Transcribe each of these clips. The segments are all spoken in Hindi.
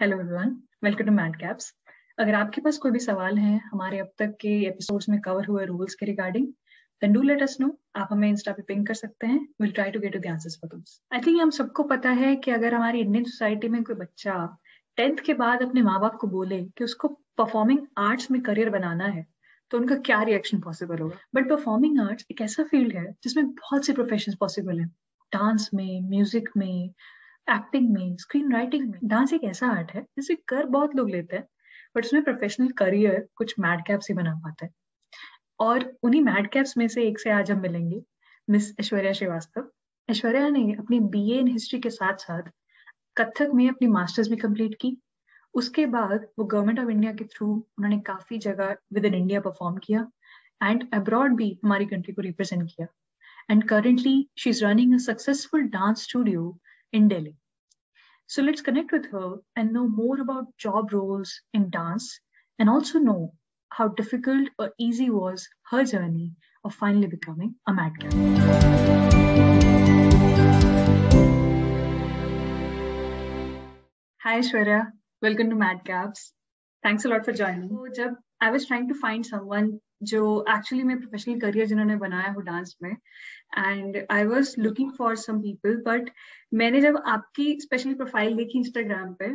Hello everyone welcome to mad caps अगर आपके पास कोई भी सवाल है हमारे अब तक के एपिसोड्स में कवर हुए रूल्स के regarding then do let us know आप हमें इंस्टा पे पिंग कर सकते हैं will try to get to answers for those I think हम सबको पता है कि अगर हमारी इंडियन सोसाइटी में कोई बच्चा टेंथ के बाद अपने माँ बाप को बोले कि उसको परफॉर्मिंग आर्ट्स में करियर बनाना है तो उनका क्या रिएक्शन पॉसिबल होगा बट परफॉर्मिंग आर्ट्स एक ऐसा फील्ड है जिसमें बहुत से प्रोफेशन पॉसिबल है डांस में म्यूजिक में एक्टिंग में स्क्रीन राइटिंग में डांस एक ऐसा आर्ट है जिसे कर बहुत लोग लेते हैं बट उसमें प्रोफेशनल करियर कुछ मैड कैप्स ही बना पाते हैं और उन्हीं मैड कैप्स में से एक से आज हम मिलेंगे मिस ऐश्वर्या श्रीवास्तव ऐश्वर्या ने अपनी ए इन हिस्ट्री के साथ साथ कथक में अपनी मास्टर्स भी कंप्लीट की उसके बाद वो गवर्नमेंट ऑफ इंडिया के थ्रू उन्होंने काफी जगह विद इन इंडिया परफॉर्म किया एंड अब्रॉड भी हमारी कंट्री को रिप्रेजेंट किया and currently she is running a successful dance studio in Delhi. So let's connect with her and know more about job roles in dance and also know how difficult or easy was her journey of finally becoming a madcap. Hi, Shwarya. Welcome to Madcaps. Thanks a lot for joining. So, I was trying to find someone जो एक्चुअली मेरे प्रोफेशनल करियर जिन्होंने बनाया हो डांस में and I was looking for some people but मैंने जब आपकी स्पेशल प्रोफाइल देखी इंस्टाग्राम पे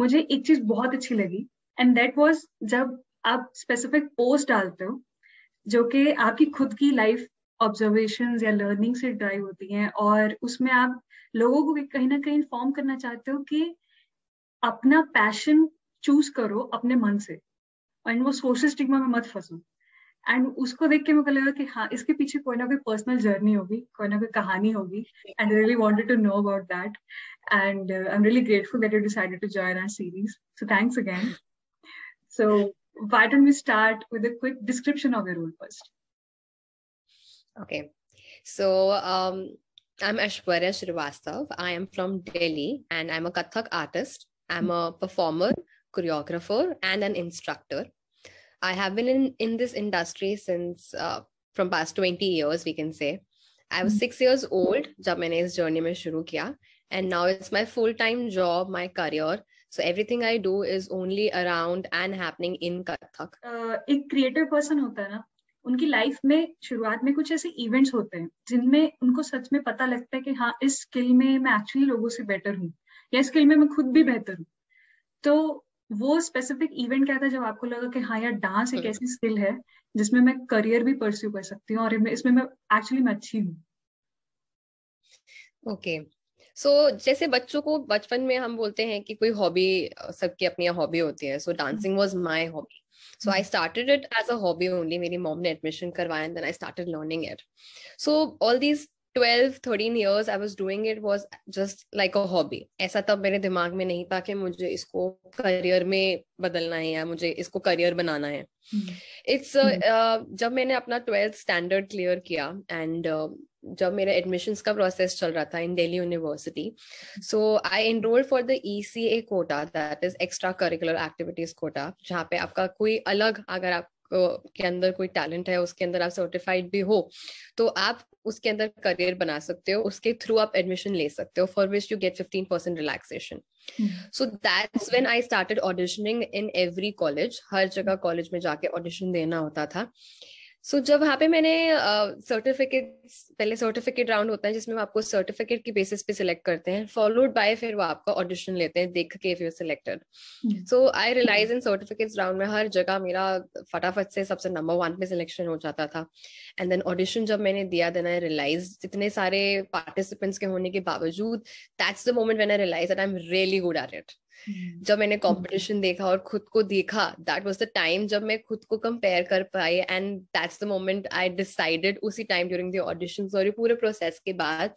मुझे एक चीज बहुत अच्छी लगी एंड देट वॉज जब आप स्पेसिफिक पोस्ट डालते हो जो कि आपकी खुद की लाइफ ऑब्जर्वेशन या लर्निंग से ड्राइव होती हैं और उसमें आप लोगों को कहीं ना कहीं इन्फॉर्म करना चाहते हो कि अपना पैशन चूज करो अपने मन से एंड वो सोशल स्टिग्मा में मत फंसो एंड उसको देख के मुझे लगा कि हाँ इसके पीछे कोई ना कोई पर्सनल जर्नी होगी कोई ना कोई कहानी होगी and really wanted to know about that and I am really grateful that you decided to join our series so thanks again so why don't we start with a quick description of your role first okay so um i'm ashwarya srivastav i am from delhi and i'm a kathak artist i'm a performer choreographer and an instructor I have been in, in this industry since uh, from past 20 years, we can say. I was hmm. six years old जब मैंने इस जर्नी में शुरू किया and now it's my full time job my career so everything I do is only around and happening in a एक क्रिएटिव पर्सन होता है ना उनकी लाइफ में शुरुआत में कुछ ऐसे इवेंट्स होते हैं जिनमें उनको सच में पता लगता है कि हाँ इस स्किल में मैं एक्चुअली लोगों से बेटर हूँ या स्किल में मैं खुद भी बेहतर हूँ तो वो स्पेसिफिक इवेंट क्या था जब आपको लगा कि हाँ यार डांस एक ऐसी स्किल है जिसमें मैं करियर भी परस्यू कर सकती हूँ और इसमें मैं एक्चुअली मैं अच्छी हूँ ओके okay. सो so, जैसे बच्चों को बचपन में हम बोलते हैं कि कोई हॉबी सबकी अपनी हॉबी होती है so dancing was my hobby so I started it as a hobby only मेरी मॉम ने एडमिशन करवाया and then I started learning it so all these twelve thirteen years I was doing it was just like a hobby ऐसा तब मेरे दिमाग में नहीं था कि मुझे इसको करियर में बदलना है या मुझे इसको करियर बनाना है it's hmm. uh, hmm. uh, जब मैंने अपना ट्वेल्थ स्टैंडर्ड क्लियर किया एंड uh, जब मेरा एडमिशन का प्रोसेस चल रहा था in Delhi university so I enrol for the E C A quota that is extra curricular activities quota जहाँ पे आपका कोई अलग अगर आप के अंदर कोई टैलेंट है उसके अंदर आप सर्टिफाइड भी हो तो आप उसके अंदर करियर बना सकते हो उसके थ्रू आप एडमिशन ले सकते हो for which you get fifteen percent relaxation so that's when I started auditioning in every college हर जगह कॉलेज में जाके ऑडिशन देना होता था सो so, जब वहाँ पे मैंने सर्टिफिकेट uh, पहले सर्टिफिकेट राउंड होता है जिसमें वो आपको सर्टिफिकेट की बेसिस पे सिलेक्ट करते हैं फॉलोड बाय फिर वो आपका ऑडिशन लेते हैं देख के फिर selected so I realise in certificate round में हर जगह मेरा फटाफट से सबसे नंबर वन पे सिलेक्शन हो जाता था एंड देन ऑडिशन जब मैंने दिया देन आई रियलाइज इतने सारे पार्टिसिपेंट्स के होने के बावजूद that's the moment when I realise that I am really good at it hmm. जब मैंने कंपटीशन हम्म। देखा और खुद को देखा दैट वाज द टाइम जब मैं खुद को कंपेयर कर पाई and that's the moment I decided उसी टाइम ड्यूरिंग द ऑडिशन और पूरे प्रोसेस के बाद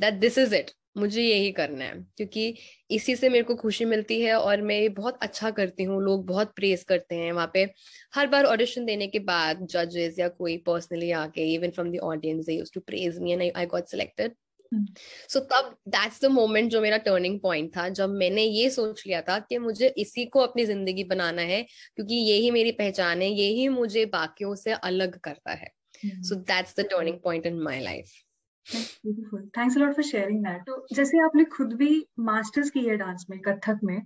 दैट दिस इज इट मुझे यही करना है क्योंकि इसी से मेरे को खुशी मिलती है और मैं ये बहुत अच्छा करती हूँ लोग बहुत प्रेज करते हैं वहाँ पे हर बार ऑडिशन देने के बाद जजेस या कोई पर्सनली आके even from the audience they used to praise me and I got selected so तब दैट्स द मोमेंट जो मेरा टर्निंग पॉइंट था जब मैंने ये सोच लिया था कि मुझे इसी को अपनी जिंदगी बनाना है क्योंकि यही मेरी पहचान है यही मुझे बाकियों से अलग करता है so that's the turning point in my life thanks lot for sharing that तो जैसे आपने खुद भी मास्टर्स की है डांस में कथक में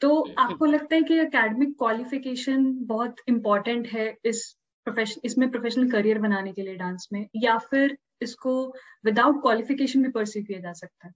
तो mm-hmm. आपको लगता है कि एकेडमिक क्वालिफिकेशन बहुत इम्पोर्टेंट है इस प्रोफेशन इसमें प्रोफेशनल करियर बनाने के लिए डांस में या फिर इसको विदाउट क्वालिफिकेशन भी परसीव किया जा सकता है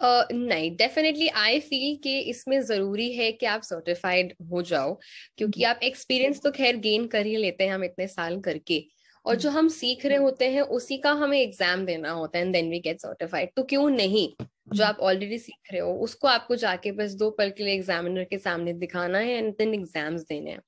Uh, नहीं डेफिनेटली आई फील कि इसमें जरूरी है कि आप सर्टिफाइड हो जाओ क्योंकि हम्म। आप एक्सपीरियंस तो खैर गेन कर ही लेते हैं हम इतने साल करके और जो हम्म। हम सीख रहे होते हैं उसी का हमें एग्जाम देना होता है and then we get certified तो क्यों नहीं जो हम्म। आप ऑलरेडी सीख रहे हो उसको आपको जाके बस दो पल के लिए एग्जामिनर के सामने दिखाना है एंड देन एग्जाम्स देने हैं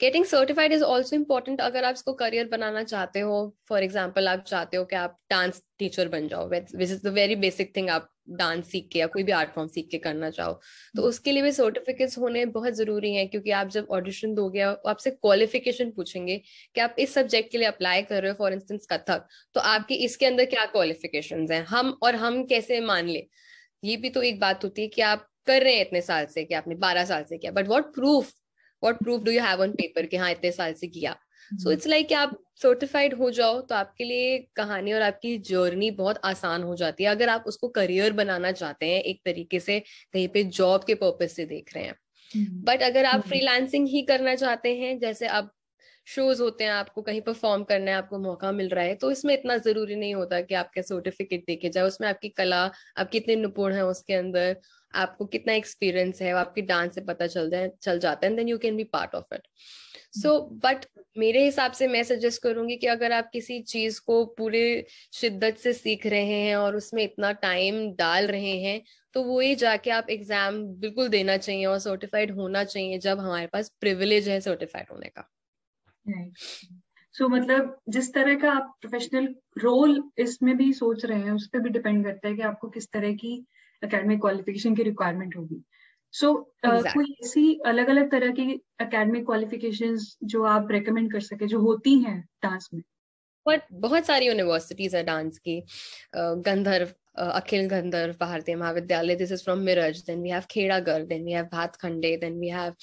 getting certified is also important अगर आप इसको करियर बनाना चाहते हो फॉर एग्जाम्पल आप चाहते हो कि आप डांस टीचर बन जाओ which is the very basic thing आप डांस सीख के या कोई भी आर्ट फॉर्म सीख के करना चाहो तो hmm. उसके लिए भी सर्टिफिकेट्स होने बहुत जरूरी है क्योंकि आप जब ऑडिशन दोगे आपसे क्वालिफिकेशन पूछेंगे कि आप इस सब्जेक्ट के लिए अप्लाई कर रहे हो फॉर इंस्टेंस कथक तो आपके इसके अंदर क्या क्वालिफिकेशन है हम और हम कैसे मान ले ये भी तो एक बात होती है कि आप कर रहे हैं इतने साल से कि आपने बारह साल से किया but what proof what proof do you have on paper कि हाँ इतने साल से किया सो इट्स लाइक आप सर्टिफाइड हो जाओ तो आपके लिए कहानी और आपकी जर्नी बहुत आसान हो जाती है अगर आप उसको करियर बनाना चाहते हैं एक तरीके से कहीं पे जॉब के पर्पज से देख रहे हैं बट हम्म। अगर आप फ्रीलांसिंग हम्म। ही करना चाहते हैं जैसे आप शोज होते हैं आपको कहीं परफॉर्म करना है आपको मौका मिल रहा है तो इसमें इतना जरूरी नहीं होता कि आपका सर्टिफिकेट देखे जाए उसमें आपकी कला आप कितने निपुण है उसके अंदर आपको कितना एक्सपीरियंस है आपके डांस से पता चल जाए चल जाता है then you can be part of it so but मेरे हिसाब से मैं सजेस्ट करूंगी कि अगर आप किसी चीज को पूरे शिद्दत से सीख रहे हैं और उसमें इतना टाइम डाल रहे हैं तो वो ही जाके आप एग्जाम बिल्कुल देना चाहिए और सर्टिफाइड होना चाहिए जब हमारे पास प्रिविलेज है सर्टिफाइड होने का सो so, मतलब जिस तरह का आप प्रोफेशनल रोल इसमें भी सोच रहे हैं उस पर भी डिपेंड करता है कि आपको किस तरह की अकेडमिक क्वालिफिकेशन की रिक्वायरमेंट होगी सो so, exactly. uh, कोई ऐसी अलग अलग तरह की अकेडमिक क्वालिफिकेशन जो आप रिकमेंड कर सके जो होती हैं डांस में बहुत बहुत सारी यूनिवर्सिटीज है डांस की गंधर्व uh, Akhil Gandhar Bharatiya Mahavidyalaya. This is from Miraj. Then we have Kheda Girl. Then we have Bhatkhande. Then we have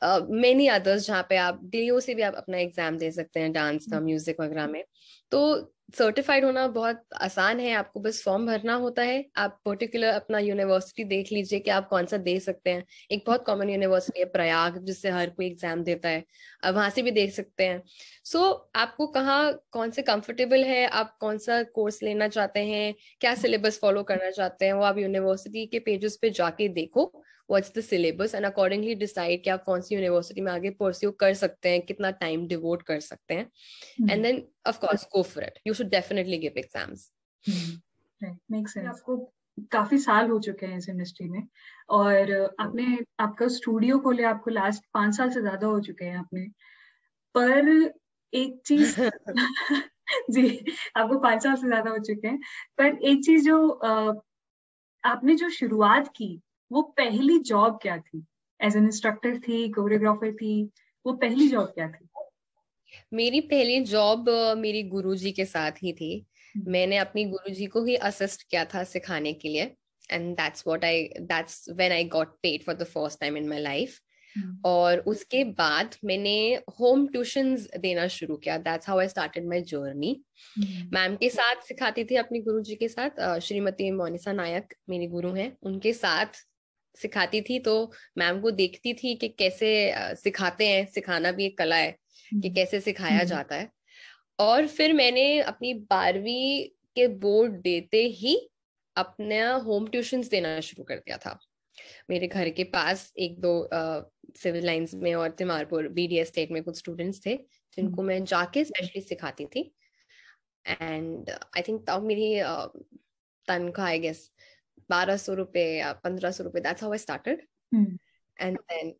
uh, many others जहाँ पे आप DO से भी आप अपना एग्जाम दे सकते हैं डांस का म्यूजिक वगैरह में तो सर्टिफाइड होना बहुत आसान है आपको बस फॉर्म भरना होता है आप पर्टिकुलर अपना यूनिवर्सिटी देख लीजिए कि आप कौन सा दे सकते हैं एक बहुत कॉमन यूनिवर्सिटी है प्रयाग जिससे हर कोई एग्जाम देता है अब वहां से भी देख सकते हैं सो so, आपको कहाँ कौन से कंफर्टेबल है आप कौन सा कोर्स लेना चाहते हैं क्या सिलेबस फॉलो करना चाहते हैं वो आप यूनिवर्सिटी के पेजेस पे जाके देखो what's the syllabus and accordingly decide कि आप कौन सी यूनिवर्सिटी में आगे परस्यू कर सकते हैं कितना टाइम डिवोट कर सकते हैं and then of course go for it you should definitely give exams आपको काफी साल हो चुके हैं इस इंडस्ट्री में और आपने आपका स्टूडियो खोले आपको लास्ट पांच साल से ज्यादा हो चुके हैं आपने पर एक चीज जी आपको पांच साल से ज्यादा हो चुके हैं पर एक चीज जो आपने जो शुरुआत की वो पहली जॉब क्या थी एज एन इंस्ट्रक्टर थी कोरियोग्राफर थी वो पहली जॉब क्या थी मेरी पहली जॉब मेरी गुरुजी के साथ ही थी हम्म। मैंने अपनी गुरुजी को ही असिस्ट किया था सिखाने के लिए and that's what I that's when I got paid for the first time in my life और उसके बाद मैंने होम ट्यूशन देना शुरू किया that's how I started my journey ma'am के साथ सिखाती थी अपनी गुरुजी के साथ श्रीमती मोनिसा नायक मेरी गुरु हैं उनके साथ सिखाती थी तो मैम को देखती थी कि कैसे सिखाते हैं सिखाना भी एक कला है कि हम्म। कैसे सिखाया हम्म। जाता है और फिर मैंने अपनी बारहवीं के बोर्ड देते ही अपना होम ट्यूशंस देना शुरू कर दिया था मेरे घर के पास एक दो सिविल लाइंस में और तिमारपुर बीडीएस स्टेट में कुछ स्टूडेंट्स थे जिनको हम्म। मैं जाके स्पेशली सिखाती थी एंड आई थिंक तब मेरी तनख्वाह आई गेस बारह सौ रुपए या पंद्रह सौ रुपए that's how I started and then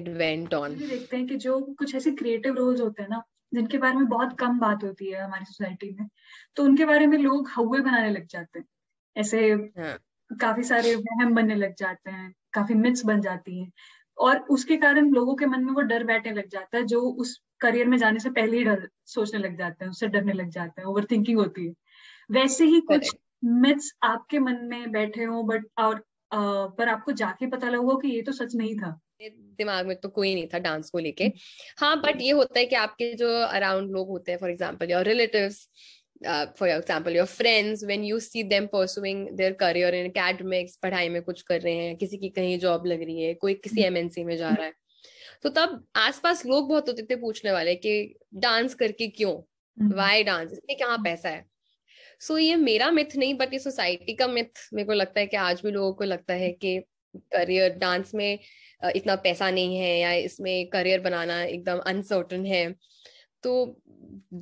it went on देखते हैं कि जो कुछ ऐसे क्रिएटिव रोल्स होते हैं ना जिनके बारे में बहुत कम बात होती है हमारी सोसाइटी में तो उनके बारे में लोग हवे बनाने लग जाते हैं ऐसे हाँ। काफी सारे वहम बनने लग जाते हैं काफी मिथ्स बन जाती हैं और उसके कारण लोगों के मन में वो डर बैठने लग जाता है जो उस करियर में जाने से पहले ही डर सोचने लग जाते हैं उससे डरने लग जाते हैं ओवर थिंकिंग होती है वैसे ही कुछ मिथ्स आपके मन में बैठे हो बट और पर आपको जाके पता लगा कि ये तो सच नहीं था दिमाग में तो कोई नहीं था डांस को लेके हाँ बट ये होता है कि आपके जो अराउंड लोग होते हैं for example your relatives for for your friends friends you see them pursuing their career in academics पढ़ाई में कुछ कर रहे हैं किसी की कहीं जॉब लग रही है कोई किसी एमएनसी हम्म। में जा रहा है तो तब आसपास लोग बहुत होते थे पूछने वाले कि डांस करके क्यों वाई हम्म। डांस इसमें क्या हम्म। पैसा है सो so, ये मेरा मिथ नहीं बट ये सोसाइटी का मिथ मेरे को लगता है कि आज भी लोगों को लगता है कि करियर डांस में इतना पैसा नहीं है या इसमें करियर बनाना एकदम अनसर्टन है तो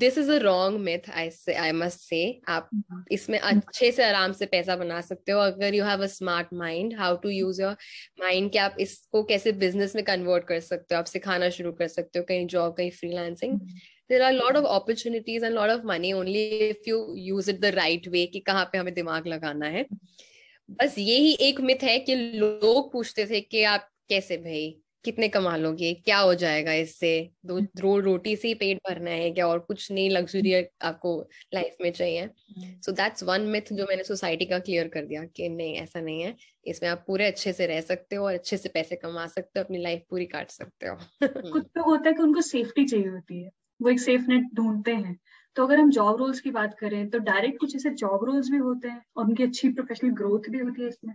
this is a wrong myth I I must say आप हाँ। इसमें अच्छे से आराम से पैसा बना सकते हो अगर you have a smart mind how to use your mind कि आप इसको कैसे बिजनेस में कन्वर्ट कर सकते हो आप सिखाना शुरू कर सकते हो कहीं जॉब कहीं freelancing hmm. mm-hmm. There are lot of opportunities and lot of money only if you use it the right way कि कहाँ पे हमें दिमाग लगाना है बस यही एक मिथ है कि लोग पूछते थे कि आप कैसे भाई कितने कमा लोगे क्या हो जाएगा इससे दो रो, रोटी से ही पेट भरना है क्या और कुछ नई लग्जरी आपको लाइफ में चाहिए सो दैट्स वन मिथ जो मैंने सोसाइटी का क्लियर कर दिया कि नहीं ऐसा नहीं है इसमें आप पूरे अच्छे से रह सकते हो और अच्छे से पैसे कमा सकते हो अपनी लाइफ पूरी काट सकते हो कुछ लोग तो होता है कि उनको सेफ्टी चाहिए होती है वो एक सेफ नेट ढूंढते हैं तो अगर हम जॉब रोल्स की बात करें तो डायरेक्ट कुछ ऐसे जॉब रोल्स भी होते हैं और उनकी अच्छी प्रोफेशनल ग्रोथ भी होती है इसमें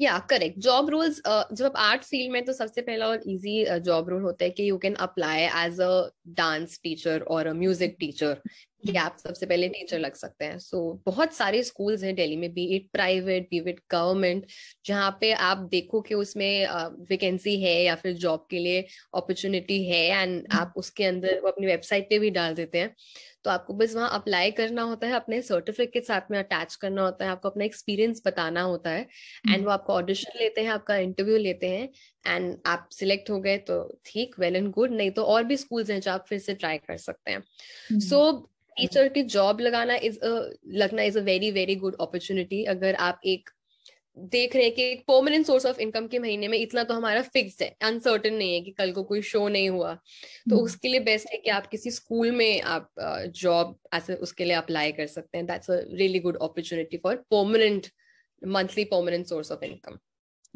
या करेक्ट जॉब रोल्स जब आप आर्ट फील्ड में तो सबसे पहला और इजी जॉब रोल होता है कि you can apply as a dance teacher और अ म्यूजिक टीचर गैप आप सबसे पहले टीचर लग सकते हैं सो so, बहुत सारे स्कूल्स हैं दिल्ली में be it private be it government जहाँ पे आप देखो कि उसमें वैकेंसी uh, है या फिर जॉब के लिए अपॉर्चुनिटी है एंड आप उसके अंदर वो अपनी वेबसाइट पे भी डाल देते हैं तो आपको बस वहाँ अप्लाई करना होता है अपने सर्टिफिकेट साथ में अटैच करना होता है आपको अपना एक्सपीरियंस बताना होता है एंड हम्म। वो आपको ऑडिशन लेते हैं आपका इंटरव्यू लेते हैं एंड आप सिलेक्ट हो गए तो ठीक वेल एंड गुड नहीं तो और भी स्कूल्स हैं जो आप फिर से ट्राई कर सकते हैं सो हम्म। so, टीचर की जॉब लगाना इज अ लगना is a very very good opportunity अगर आप एक देख रहे हैं कि एक परमानेंट सोर्स ऑफ इनकम के महीने में इतना तो हमारा फिक्स है अनसर्टन नहीं है कि कल को कोई शो नहीं हुआ तो उसके लिए बेस्ट है कि आप किसी स्कूल में आप जॉब ऐसे उसके लिए अप्लाई कर सकते हैं that's a really good opportunity for permanent monthly permanent source of income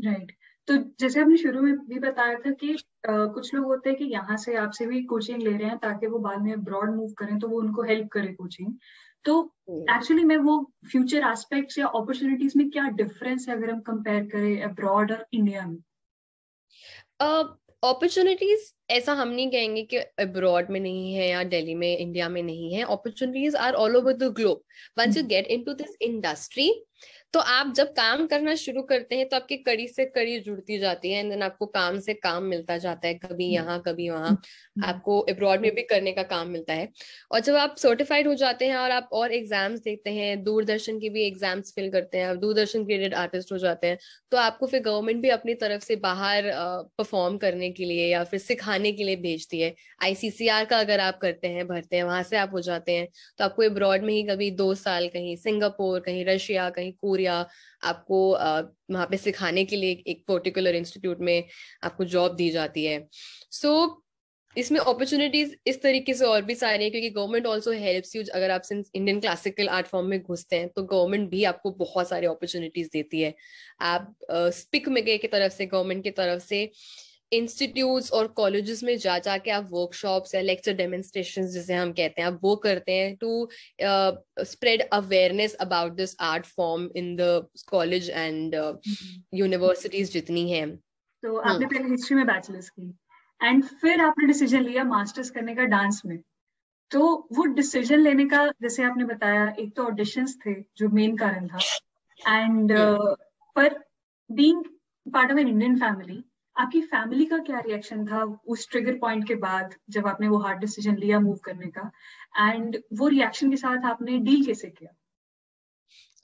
right तो जैसे हमने शुरू में भी बताया था कि आ, कुछ लोग होते हैं कि यहाँ से आपसे भी कोचिंग ले रहे हैं ताकि वो बाद में ब्रॉड मूव करें तो वो उनको हेल्प करे कोचिंग तो एक्चुअली hmm. मैं वो फ्यूचर एस्पेक्ट्स या अपॉर्चुनिटीज में क्या डिफरेंस है अगर हम कंपेयर करें अब्रॉड और इंडिया में अपॉर्चुनिटीज uh, ऐसा हम नहीं कहेंगे कि अब्रॉड में नहीं है या दिल्ली में इंडिया में नहीं है opportunities are all over the globe once you get into this industry तो आप जब काम करना शुरू करते हैं तो आपकी कड़ी से कड़ी जुड़ती जाती है एंड देन आपको काम से काम मिलता जाता है कभी हम्म। यहाँ कभी वहां हम्म। हम्म। आपको अब्रॉड में भी करने का काम मिलता है और जब आप सर्टिफाइड हो जाते हैं और आप और एग्जाम्स देखते हैं दूरदर्शन की भी एग्जाम्स फिल करते हैं आप दूरदर्शन क्रिएटेड आर्टिस्ट हो जाते हैं तो आपको फिर गवर्नमेंट भी अपनी तरफ से बाहर परफॉर्म करने के लिए या फिर सिखाने के लिए भेजती है आईसीसीआर का अगर आप करते हैं भरते हैं वहां से आप हो जाते हैं तो आपको अब्रॉड में ही कभी दो साल कहीं सिंगापुर कहीं रशिया कहीं कोरिया या आपको वहाँ पे सिखाने के लिए एक पर्टिकुलर इंस्टीट्यूट में आपको जॉब दी जाती है सो so, इसमें अपॉर्चुनिटीज इस तरीके से और भी सारे हैं क्योंकि गवर्नमेंट ऑल्सो हेल्प यू अगर आप इंडियन क्लासिकल आर्ट फॉर्म में घुसते हैं तो गवर्नमेंट भी आपको बहुत सारे अपॉर्चुनिटीज देती है आप स्पिक uh, में गए की तरफ से गवर्नमेंट की तरफ से इंस्टीट्यूट्स और कॉलेजेस में जा जाके आप वर्कशॉप्स या लेक्चर डेमोन्स्ट्रेशन जिसे हम कहते हैं आप वो करते हैं to spread awareness about this art form in the college and universities जितनी हैं तो hmm. आपने पहले हिस्ट्री में बैचलर्स की एंड फिर आपने डिसीजन लिया मास्टर्स करने का डांस में तो वो डिसीजन लेने का जैसे आपने बताया एक तो ऑडिशंस थे जो मेन कारण था एंड hmm. uh, पर being part of an Indian family आपकी फैमिली का क्या रिएक्शन था उस ट्रिगर पॉइंट के बाद जब आपने वो हार्ड डिसीजन लिया मूव करने का एंड वो रिएक्शन के साथ आपने डील कैसे किया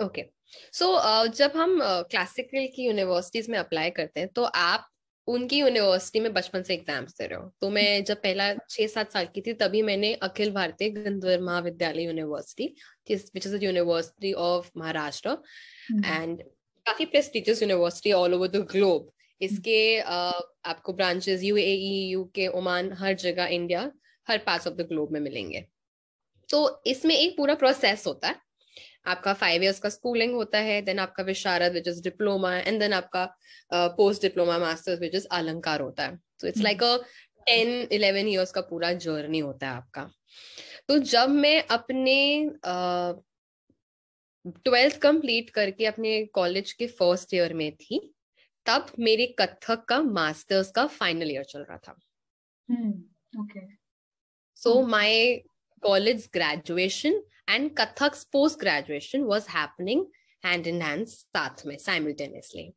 ओके सो so, uh, जब हम क्लासिकल uh, की यूनिवर्सिटीज में अप्लाई करते हैं तो आप उनकी यूनिवर्सिटी में बचपन से एग्जाम्स दे रहे हो तो मैं हम्म। जब पहला छह सात साल की थी तभी मैंने अखिल Bharatiya Gandharva Mahavidyalaya university which is university of Maharashtra and काफी prestigious university all over the globe इसके आपको ब्रांचेस यू के ओमान हर जगह इंडिया हर पार्ट ऑफ द ग्लोब में मिलेंगे तो इसमें एक पूरा प्रोसेस होता है आपका फाइव इयर्स का स्कूलिंग होता है देन आपका Visharad which is diploma and then आपका post diploma masters which is Alankar होता है तो it's like a ten eleven years का पूरा जर्नी होता है आपका तो जब मैं अपने ट्वेल्थ uh, कंप्लीट करके अपने कॉलेज के फर्स्ट ईयर में थी तब मेरे कथक का मास्टर्स का फाइनल ईयर चल रहा था okay so my college graduation and Kathak post graduation was happening hand in hand साथ में simultaneously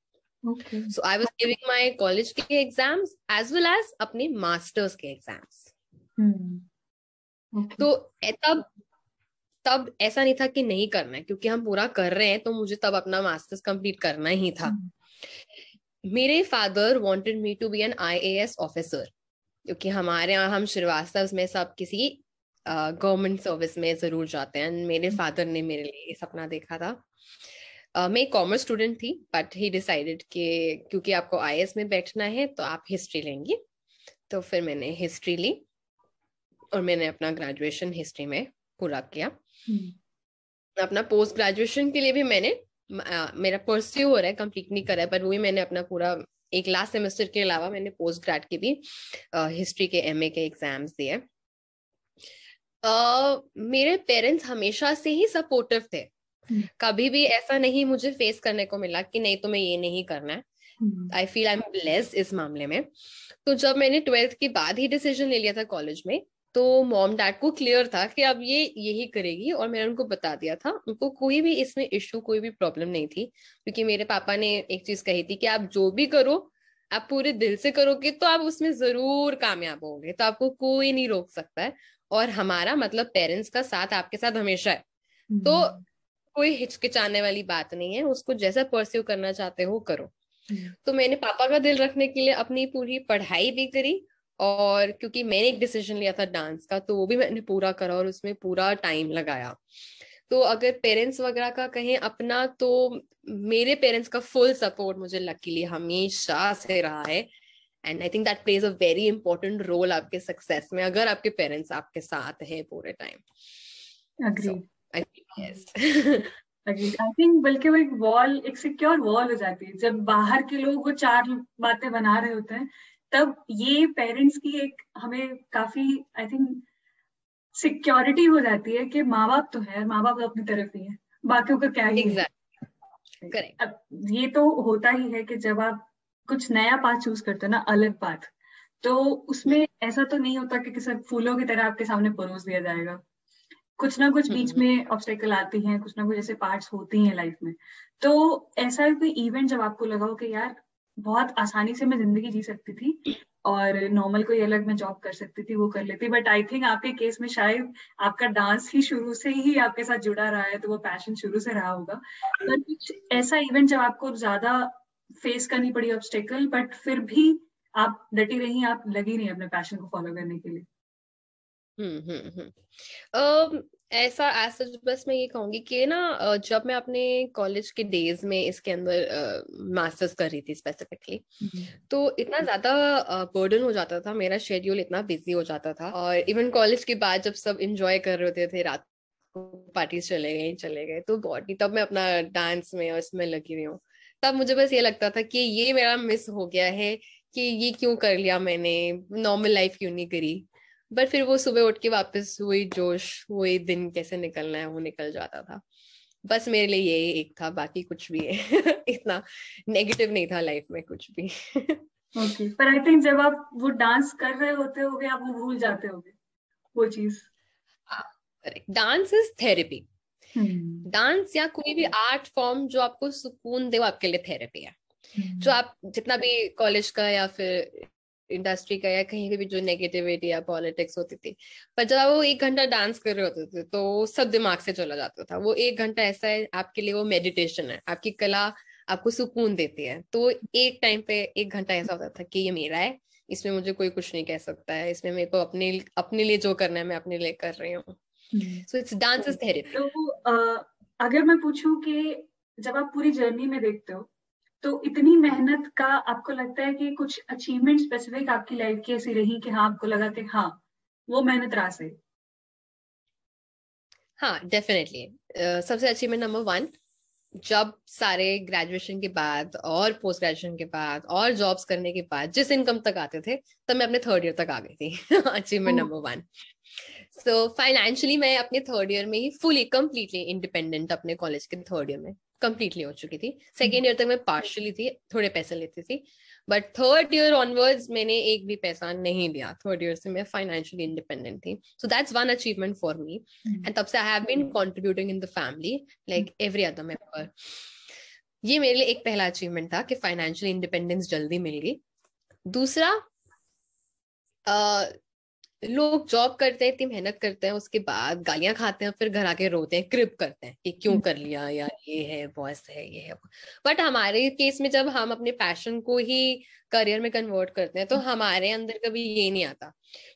Okay. So I was giving my college के exams as well as अपने masters के exams. Hmm. Okay. तो तब तब ऐसा नहीं था कि नहीं करना है क्योंकि हम पूरा कर रहे हैं तो मुझे तब अपना मास्टर्स कंप्लीट करना ही था hmm. मेरे father wanted me to be an IAS officer क्योंकि हमारे यहाँ हम श्रीवास्तव में सब किसी गवर्नमेंट uh, सर्विस में जरूर जाते हैं मेरे हम्म। फादर ने मेरे लिए ये सपना देखा था uh, मैं कॉमर्स स्टूडेंट थी बट ही डिसाइडेड कि क्योंकि आपको आई में बैठना है तो आप हिस्ट्री लेंगी तो फिर मैंने हिस्ट्री ली और मैंने अपना ग्रेजुएशन हिस्ट्री में पूरा किया हम्म। अपना पोस्ट ग्रेजुएशन के लिए भी मैंने मेरा परस्यू हो रहा है कंप्लीट नहीं करा है पर वही मैंने अपना पूरा एक लास्ट सेमेस्टर के अलावा मैंने पोस्ट ग्रेड के भी हिस्ट्री के एमए के एग्जाम्स दिए मेरे पेरेंट्स हमेशा से ही सपोर्टिव थे हम्म। कभी भी ऐसा नहीं मुझे फेस करने को मिला कि नहीं तुम्हें ये नहीं करना है I feel I am blessed इस मामले में तो जब मैंने ट्वेल्थ के बाद ही डिसीजन ले लिया था कॉलेज में तो मॉम डैड को क्लियर था कि अब ये यही करेगी और मैंने उनको बता दिया था उनको कोई भी इसमें इश्यू कोई भी प्रॉब्लम नहीं थी क्योंकि मेरे पापा ने एक चीज कही थी कि आप जो भी करो आप पूरे दिल से करोगे तो आप उसमें जरूर कामयाब होंगे तो आपको कोई नहीं रोक सकता है और हमारा मतलब पेरेंट्स का साथ आपके साथ हमेशा है तो हम्म। कोई हिचकिचाने वाली बात नहीं है उसको जैसा परस्यू करना चाहते हो करो हम्म। तो मैंने पापा का दिल रखने के लिए अपनी पूरी पढ़ाई भी करी और क्योंकि मैंने एक डिसीजन लिया था डांस का तो वो भी मैंने पूरा करा और उसमें पूरा टाइम लगाया तो अगर पेरेंट्स वगैरह का कहें अपना तो मेरे पेरेंट्स का फुल सपोर्ट मुझे लकीली हमेशा से रहा है and I think that plays a very important role आपके सक्सेस में अगर आपके पेरेंट्स आपके साथ हैं पूरे टाइम आई थिंक बल्कि वो एक वॉल एक सिक्योर वॉल हो जाती है जब बाहर के लोग वो चार बातें बना रहे होते हैं तब ये पेरेंट्स की एक हमें काफी आई थिंक सिक्योरिटी हो जाती है कि माँ बाप तो है माँ बाप अपनी तरफ ही है बाकी का क्या ही exactly. अब ये तो होता ही है कि जब आप कुछ नया पाथ चूज करते हो ना अलग पाथ तो उसमें ऐसा तो नहीं होता कि किसी फूलों की तरह आपके सामने परोस दिया जाएगा कुछ ना कुछ बीच mm-hmm. में ऑब्स्टेकल आती हैं कुछ ना कुछ ऐसे पार्ट्स होती हैं लाइफ में तो ऐसा कोई इवेंट जब आपको लगा हो कि यार बहुत आसानी से मैं जिंदगी जी सकती थी और नॉर्मल कोई अलग मैं जॉब कर सकती थी वो कर लेती बट आई थिंक आपके केस में शायद आपका डांस ही शुरू से ही आपके साथ जुड़ा रहा है तो वो पैशन शुरू से रहा होगा पर कुछ ऐसा इवेंट जब आपको ज्यादा फेस करनी पड़ी ऑब्स्टेकल बट फिर भी आप डटी रही आप लगी रही अपने पैशन को फॉलो करने के लिए हम्म हम्म हम्म ऐसा एज बस मैं ये कहूंगी कि ना जब मैं अपने कॉलेज के डेज में इसके अंदर मास्टर्स कर रही थी स्पेसिफिकली हम्म। तो इतना ज्यादा बर्डन हो जाता था मेरा शेड्यूल इतना बिजी हो जाता था और इवन कॉलेज के बाद जब सब इंजॉय कर रहे होते थे रात को पार्टीज चले गए चले गए तो बॉडी तब मैं अपना डांस में और इसमें लगी हुई हूँ तब मुझे बस ये लगता था कि ये मेरा मिस हो गया है कि ये क्यों कर लिया मैंने नॉर्मल लाइफ क्यों नहीं करी बट फिर वो सुबह उठ के वापस वही जोश वही दिन कैसे निकलना है वो निकल जाता था बस मेरे लिए यही एक था बाकी कुछ भी है इतना नेगेटिव नहीं था लाइफ में कुछ भी ओके पर आई थिंक जब आप वो डांस कर रहे होते हो आप वो भूल जाते हो वो चीज डांस इज थेरेपी डांस या कोई भी आर्ट फॉर्म जो आपको सुकून दे वो आपके लिए थेरेपी है hmm. जो आप जितना भी कॉलेज का या फिर इंडस्ट्री का या कहीं भी जो नेगेटिविटी या पॉलिटिक्स होती थी पर जब वो एक घंटा डांस कर रहे होते थे तो सब दिमाग से चला जाता था वो एक घंटा ऐसा है आपके लिए वो मेडिटेशन है आपकी कला आपको सुकून देती है तो एक टाइम पे एक घंटा ऐसा होता था कि ये मेरा है इसमें मुझे कोई कुछ नहीं कह सकता है इसमें मेरे को अपने अपने लिए जो करना है मैं अपने लिए कर रही हूँ so it's dance is therapy तो अगर मैं पूछूं कि जब आप पूरी जर्नी में देखते हो तो इतनी मेहनत का आपको लगता है कि कुछ अचीवमेंट स्पेसिफिक आपकी लाइफ की ऐसी रही कि हाँ आपको लगा कि हाँ वो मेहनत रास है हाँ डेफिनेटली uh, सबसे अचीवमेंट नंबर वन जब सारे ग्रेजुएशन के बाद और पोस्ट ग्रेजुएशन के बाद और जॉब्स करने के बाद जिस इनकम तक आते थे तब मैं अपने थर्ड ईयर तक आ गई थी achievement number one so financially मैं अपने थर्ड ईयर में ही फुली कंप्लीटली इंडिपेंडेंट अपने कॉलेज के थर्ड ईयर में कंप्लीटली हो चुकी थी सेकेंड ईयर हम्म। तक मैं पार्शली थी थोड़े पैसे लेती थी बट थर्ड ईयर ऑनवर्ड्स मैंने एक भी पैसा नहीं लिया थर्ड ईयर से मैं फाइनेंशियली इंडिपेंडेंट थी so that's one achievement for me and तब से I have been contributing in the family like every other member ये मेरे लिए एक पहला अचीवमेंट था कि फाइनेंशियल इंडिपेंडेंस जल्दी मिल गई दूसरा लोग जॉब करते हैं इतनी मेहनत करते हैं उसके बाद गालियां खाते हैं फिर घर आके रोते हैं क्रिप करते हैं कि क्यों हम्म। कर लिया या ये है बॉस है ये है बट हमारे केस में जब हम अपने पैशन को ही करियर में कन्वर्ट करते हैं तो हम्म। हमारे अंदर कभी ये नहीं आता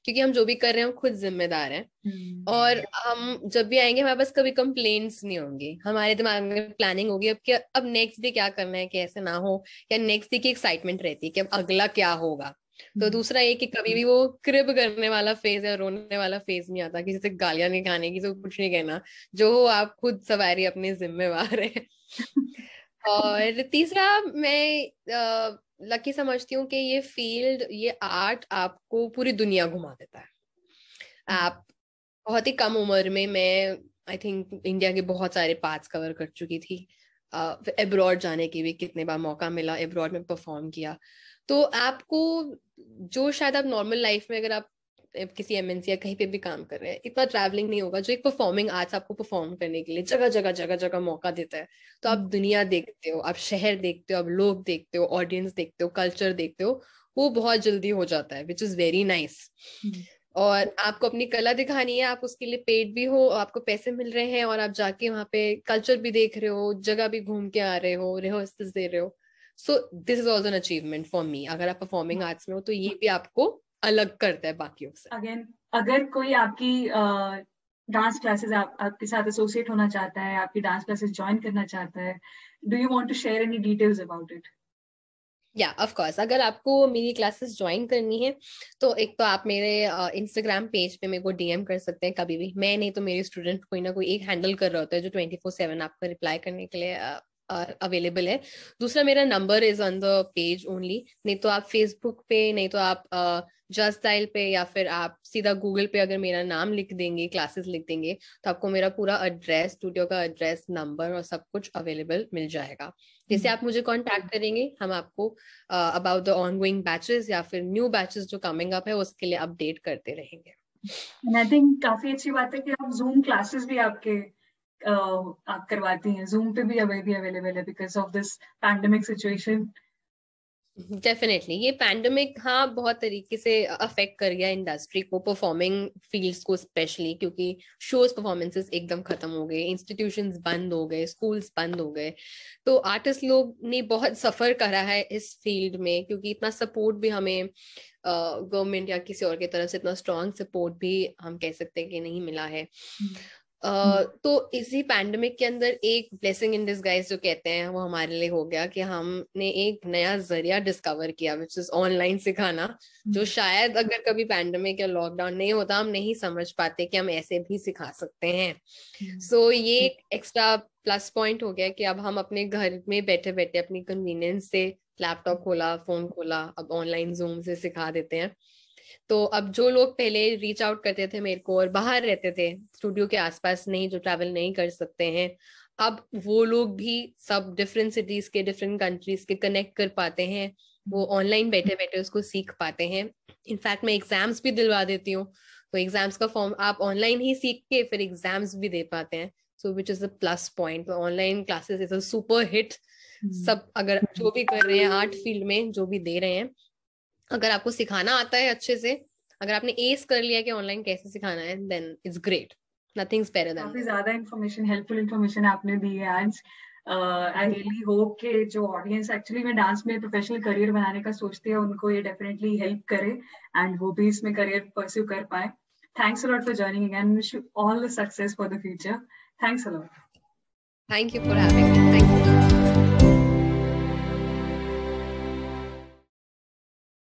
क्योंकि हम जो भी कर रहे हैं हम खुद जिम्मेदार हैं हम्म। और हम जब भी आएंगे हमारे पास कभी कंप्लेन्ट्स नहीं होंगी हमारे दिमाग में प्लानिंग होगी अब क्या अब नेक्स्ट डे क्या करना है कि ऐसे ना हो या नेक्स्ट डे की एक्साइटमेंट रहती है कि अब अगला क्या होगा तो हम्म। दूसरा ये कि कभी भी वो क्रिब करने वाला फेज या रोने वाला फेज नहीं आता किसी से गालियां नहीं खाने की तो कुछ नहीं कहना जो हो आप खुद सवारी अपने जिम्मेवार है और तीसरा मैं लकी समझती हूँ कि ये फील्ड ये आर्ट आपको पूरी दुनिया घुमा देता है हम्म। आप बहुत ही कम उम्र में मैं आई थिंक इंडिया के बहुत सारे पार्ट्स कवर कर चुकी थी एब्रॉड uh, जाने के भी कितने बार मौका मिला एब्रॉड में परफॉर्म किया तो आपको जो शायद आप नॉर्मल लाइफ में अगर आप किसी एमएनसी या कहीं पे भी काम कर रहे हैं इतना ट्रैवलिंग नहीं होगा जो एक परफॉर्मिंग आर्ट्स आपको परफॉर्म करने के लिए जगह जगह जगह जगह मौका देता है तो आप दुनिया देखते हो आप शहर देखते हो आप लोग देखते हो ऑडियंस देखते हो कल्चर देखते हो वो बहुत जल्दी हो जाता है विच इज वेरी नाइस और आपको अपनी कला दिखानी है आप उसके लिए पेड भी हो आपको पैसे मिल रहे हैं और आप जाके वहाँ पे कल्चर भी देख रहे हो जगह भी घूम के आ रहे हो रिहर्सल दे रहे हो so this is also an achievement for me अगर आप परफॉर्मिंग आर्ट्स hmm. में हो तो ये भी आपको अलग करता है बाकी अगेन अगर कोई आपकी uh... डांस क्लासेस आप आपके साथ एसोसिएट होना चाहता है आपकी डांस क्लासेस ज्वाइन करना चाहता है do you want to share any details about it या ऑफ कोर्स अगर आपको मेरी क्लासेस ज्वाइन करनी है तो एक तो आप मेरे इंस्टाग्राम पेज पे मेरे को डीएम कर सकते हैं कभी भी मैं नहीं तो मेरे स्टूडेंट कोई ना कोई एक हैंडल कर रहा होता है जो ट्वेंटी फोर सेवन आपको रिप्लाई करने के लिए अवेलेबल है दूसरा मेरा number is on the page only नहीं तो आप फेसबुक पे नहीं तो आप जस्ट uh, डायल पे या फिर आप सीधा गूगल पे अगर मेरा नाम लिख देंगे क्लासेस लिख देंगे तो आपको मेरा पूरा एड्रेस स्टूडियो का एड्रेस नंबर और सब कुछ अवेलेबल मिल जाएगा जैसे आप मुझे कॉन्टेक्ट करेंगे हम आपको about the ongoing batches या फिर न्यू बैचेस जो कमिंग अप है उसके लिए अपडेट करते रहेंगे एंड आई थिंक काफी अच्छी बात है कि आप जूम क्लासेस भी आपके आप करवाती हैं जूम पे भी अभी भी अवेलेबल है because of this pandemic situation definitely ये पैंडमिक हाँ बहुत तरीके से अफेक्ट कर गया इंडस्ट्री को परफॉर्मिंग फील्ड्स को स्पेशली क्योंकि शोज परफॉर्मेंसेस एकदम खत्म हो गए इंस्टीट्यूशन बंद हो गए स्कूल्स बंद हो गए तो आर्टिस्ट लोग ने बहुत सफर करा है इस फील्ड में क्योंकि इतना सपोर्ट भी हमें गवर्नमेंट uh, या किसी और की तरफ से इतना स्ट्रॉन्ग सपोर्ट भी हम कह सकते हैं कि नहीं मिला है mm-hmm. हम्म। तो इसी पैंडमिक के अंदर एक ब्लेसिंग इन डिस्गाइज जो कहते हैं वो हमारे लिए हो गया कि हमने एक नया जरिया डिस्कवर किया विच इज ऑनलाइन सिखाना जो हम्म। शायद अगर कभी पैंडमिक या लॉकडाउन नहीं होता हम नहीं समझ पाते कि हम ऐसे भी सिखा सकते हैं सो हम्म। so, ये एक एक्स्ट्रा प्लस पॉइंट हो गया कि अब हम अपने घर में बैठे बैठे अपनी कन्वीनियंस से लैपटॉप खोला फोन खोला अब ऑनलाइन जूम से सिखा देते हैं तो अब जो लोग पहले रीच आउट करते थे मेरे को और बाहर रहते थे स्टूडियो के आसपास नहीं जो ट्रैवल नहीं कर सकते हैं अब वो लोग भी सब डिफरेंट सिटीज के डिफरेंट कंट्रीज के कनेक्ट कर पाते हैं वो ऑनलाइन बैठे बैठे उसको सीख पाते हैं इनफैक्ट मैं एग्जाम्स भी दिलवा देती हूँ तो एग्जाम्स का फॉर्म आप ऑनलाइन ही सीख के फिर एग्जाम्स भी दे पाते हैं so which is a plus point online classes is a super hit सब अगर जो भी कर रहे हैं आर्ट फील्ड में जो भी दे रहे हैं अगर आपको सिखाना आता है अच्छे से अगर आपने एस कर लिया कि ऑनलाइन कैसे सिखाना है then it's great nothings is better than काफी ज्यादा इंफॉर्मेशन हेल्पफुल इंफॉर्मेशन आपने दी है आज आई रियली होप के जो ऑडियंस एक्चुअली में डांस में प्रोफेशनल करियर बनाने का सोचते हैं उनको ये डेफिनेटली हेल्प करे एंड वो भी इसमें करियर परस्यू कर पाए thanks a lot for joining again wish you all the success for the future thanks a lot thank you for having me thank you